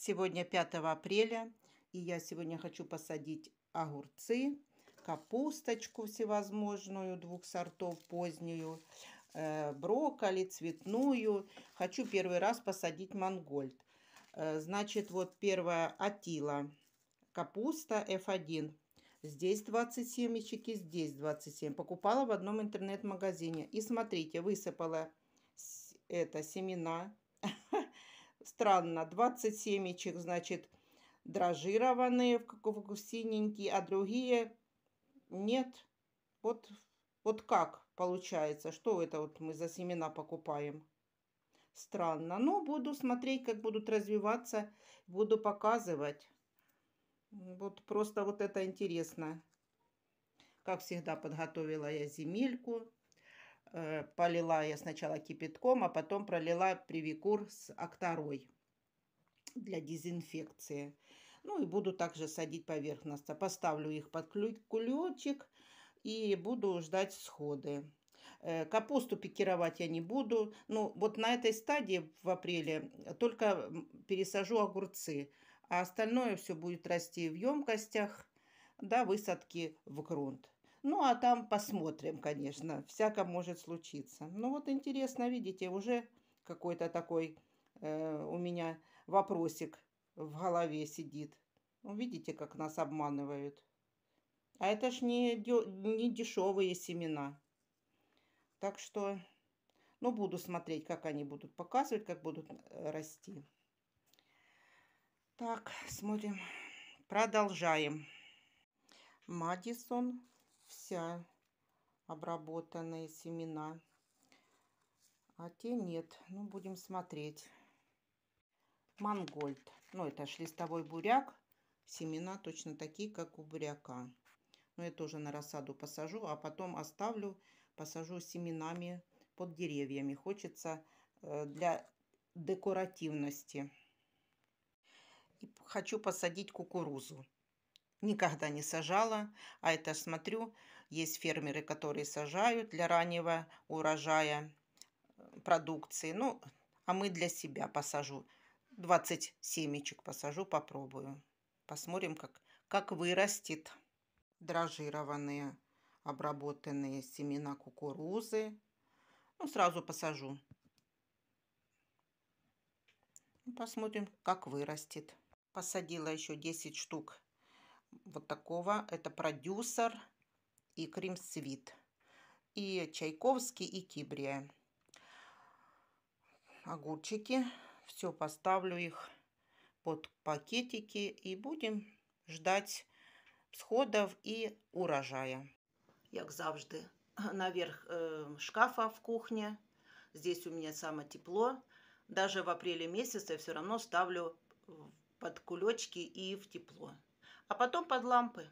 Сегодня 5 апреля, и я сегодня хочу посадить огурцы, капусточку всевозможную, двух сортов позднюю, э, брокколи, цветную. Хочу первый раз посадить мангольд. Э, значит, вот первая атила, капуста F1. Здесь 20 семечек и здесь 27. Покупала в одном интернет-магазине. И смотрите, высыпала это семена странно. 20 семечек, значит, дрожжированные, в синенькие, а другие нет. Вот, вот как получается? Что это вот мы за семена покупаем? Странно. Но ну, буду смотреть, как будут развиваться, буду показывать. Вот просто вот это интересно. Как всегда подготовила я земельку. Э, полила я сначала кипятком, а потом пролила привикур с окторой для дезинфекции. Ну и буду также садить поверхность, Поставлю их под кулечек и буду ждать сходы. Э, капусту пикировать я не буду. Ну, вот на этой стадии в апреле только пересажу огурцы, а остальное все будет расти в емкостях до высадки в грунт. Ну, а там посмотрим, конечно, всяко может случиться. Ну, вот интересно, видите, уже какой-то такой э, у меня вопросик в голове сидит. Ну, видите, как нас обманывают. А это ж не, не дешевые семена. Так что, ну, буду смотреть, как они будут показывать, как будут э, расти. Так, смотрим. Продолжаем. Мадисон вся обработанные семена. А те нет. Ну, будем смотреть. Мангольд. Ну, это ж листовой буряк. Семена точно такие, как у буряка. Но ну, я тоже на рассаду посажу, а потом оставлю, посажу семенами под деревьями. Хочется э, для декоративности. И хочу посадить кукурузу. Никогда не сажала, а это смотрю, есть фермеры, которые сажают для раннего урожая э, продукции. Ну, а мы для себя посажу. 20 семечек посажу, попробую. Посмотрим, как, как вырастет. Дрожжированные обработанные семена кукурузы. Ну, сразу посажу. Посмотрим, как вырастет. Посадила еще 10 штук вот такого. Это продюсер и крем-свит. И Чайковский, и Кибрия. Огурчики. Все, поставлю их под пакетики и будем ждать всходов и урожая. Як завжди, наверх э, шкафа в кухне. Здесь у меня самое тепло. Даже в апреле месяце я все равно ставлю под кулечки и в тепло а потом под лампы